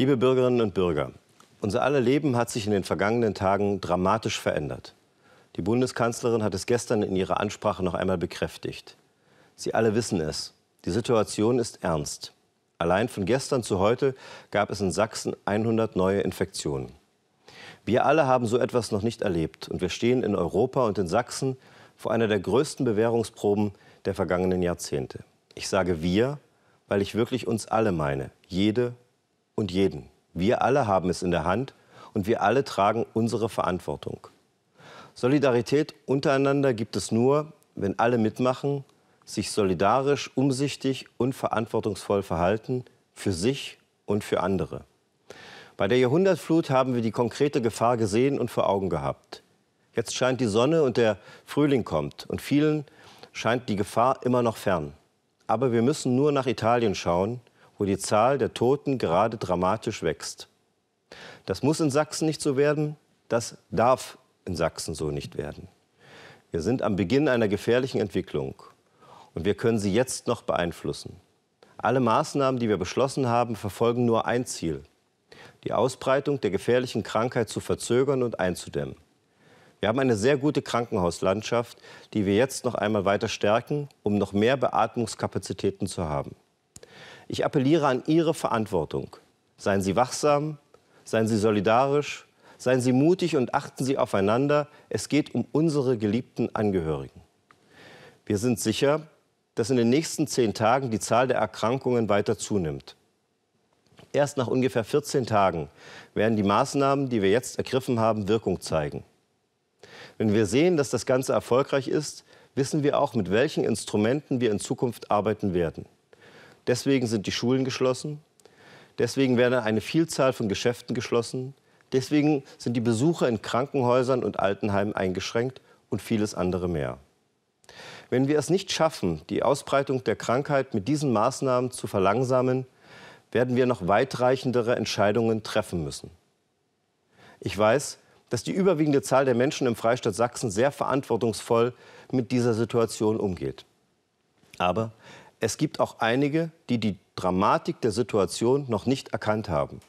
Liebe Bürgerinnen und Bürger, unser aller Leben hat sich in den vergangenen Tagen dramatisch verändert. Die Bundeskanzlerin hat es gestern in ihrer Ansprache noch einmal bekräftigt. Sie alle wissen es, die Situation ist ernst. Allein von gestern zu heute gab es in Sachsen 100 neue Infektionen. Wir alle haben so etwas noch nicht erlebt und wir stehen in Europa und in Sachsen vor einer der größten Bewährungsproben der vergangenen Jahrzehnte. Ich sage wir, weil ich wirklich uns alle meine, jede und jeden. Wir alle haben es in der Hand und wir alle tragen unsere Verantwortung. Solidarität untereinander gibt es nur, wenn alle mitmachen, sich solidarisch, umsichtig und verantwortungsvoll verhalten, für sich und für andere. Bei der Jahrhundertflut haben wir die konkrete Gefahr gesehen und vor Augen gehabt. Jetzt scheint die Sonne und der Frühling kommt und vielen scheint die Gefahr immer noch fern. Aber wir müssen nur nach Italien schauen, wo die Zahl der Toten gerade dramatisch wächst. Das muss in Sachsen nicht so werden, das darf in Sachsen so nicht werden. Wir sind am Beginn einer gefährlichen Entwicklung und wir können sie jetzt noch beeinflussen. Alle Maßnahmen, die wir beschlossen haben, verfolgen nur ein Ziel, die Ausbreitung der gefährlichen Krankheit zu verzögern und einzudämmen. Wir haben eine sehr gute Krankenhauslandschaft, die wir jetzt noch einmal weiter stärken, um noch mehr Beatmungskapazitäten zu haben. Ich appelliere an Ihre Verantwortung. Seien Sie wachsam, seien Sie solidarisch, seien Sie mutig und achten Sie aufeinander. Es geht um unsere geliebten Angehörigen. Wir sind sicher, dass in den nächsten zehn Tagen die Zahl der Erkrankungen weiter zunimmt. Erst nach ungefähr 14 Tagen werden die Maßnahmen, die wir jetzt ergriffen haben, Wirkung zeigen. Wenn wir sehen, dass das Ganze erfolgreich ist, wissen wir auch, mit welchen Instrumenten wir in Zukunft arbeiten werden. Deswegen sind die Schulen geschlossen. Deswegen werden eine Vielzahl von Geschäften geschlossen. Deswegen sind die Besuche in Krankenhäusern und Altenheimen eingeschränkt und vieles andere mehr. Wenn wir es nicht schaffen, die Ausbreitung der Krankheit mit diesen Maßnahmen zu verlangsamen, werden wir noch weitreichendere Entscheidungen treffen müssen. Ich weiß, dass die überwiegende Zahl der Menschen im Freistaat Sachsen sehr verantwortungsvoll mit dieser Situation umgeht. Aber es gibt auch einige, die die Dramatik der Situation noch nicht erkannt haben.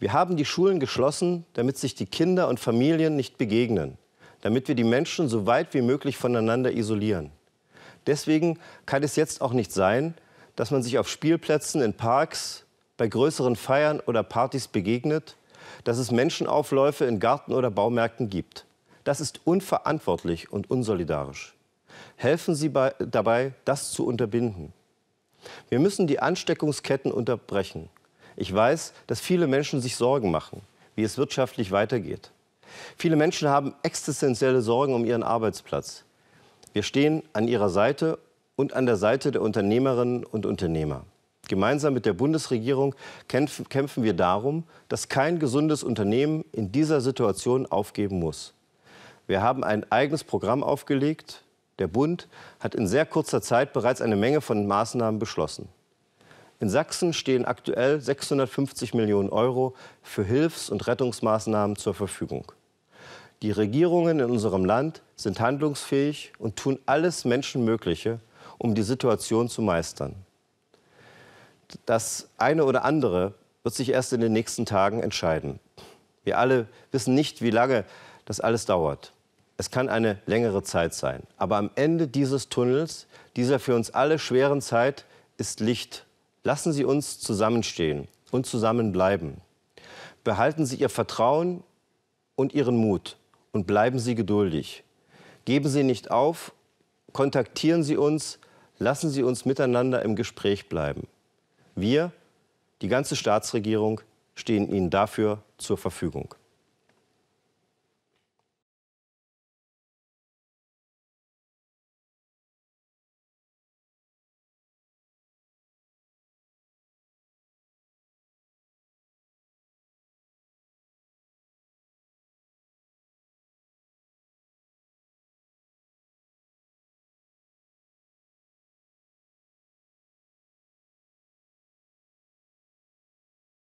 Wir haben die Schulen geschlossen, damit sich die Kinder und Familien nicht begegnen, damit wir die Menschen so weit wie möglich voneinander isolieren. Deswegen kann es jetzt auch nicht sein, dass man sich auf Spielplätzen, in Parks, bei größeren Feiern oder Partys begegnet, dass es Menschenaufläufe in Garten- oder Baumärkten gibt. Das ist unverantwortlich und unsolidarisch helfen sie bei, dabei, das zu unterbinden. Wir müssen die Ansteckungsketten unterbrechen. Ich weiß, dass viele Menschen sich Sorgen machen, wie es wirtschaftlich weitergeht. Viele Menschen haben existenzielle Sorgen um ihren Arbeitsplatz. Wir stehen an ihrer Seite und an der Seite der Unternehmerinnen und Unternehmer. Gemeinsam mit der Bundesregierung kämpfen wir darum, dass kein gesundes Unternehmen in dieser Situation aufgeben muss. Wir haben ein eigenes Programm aufgelegt, der Bund hat in sehr kurzer Zeit bereits eine Menge von Maßnahmen beschlossen. In Sachsen stehen aktuell 650 Millionen Euro für Hilfs- und Rettungsmaßnahmen zur Verfügung. Die Regierungen in unserem Land sind handlungsfähig und tun alles Menschenmögliche, um die Situation zu meistern. Das eine oder andere wird sich erst in den nächsten Tagen entscheiden. Wir alle wissen nicht, wie lange das alles dauert. Es kann eine längere Zeit sein. Aber am Ende dieses Tunnels, dieser für uns alle schweren Zeit, ist Licht. Lassen Sie uns zusammenstehen und zusammenbleiben. Behalten Sie Ihr Vertrauen und Ihren Mut und bleiben Sie geduldig. Geben Sie nicht auf, kontaktieren Sie uns, lassen Sie uns miteinander im Gespräch bleiben. Wir, die ganze Staatsregierung, stehen Ihnen dafür zur Verfügung.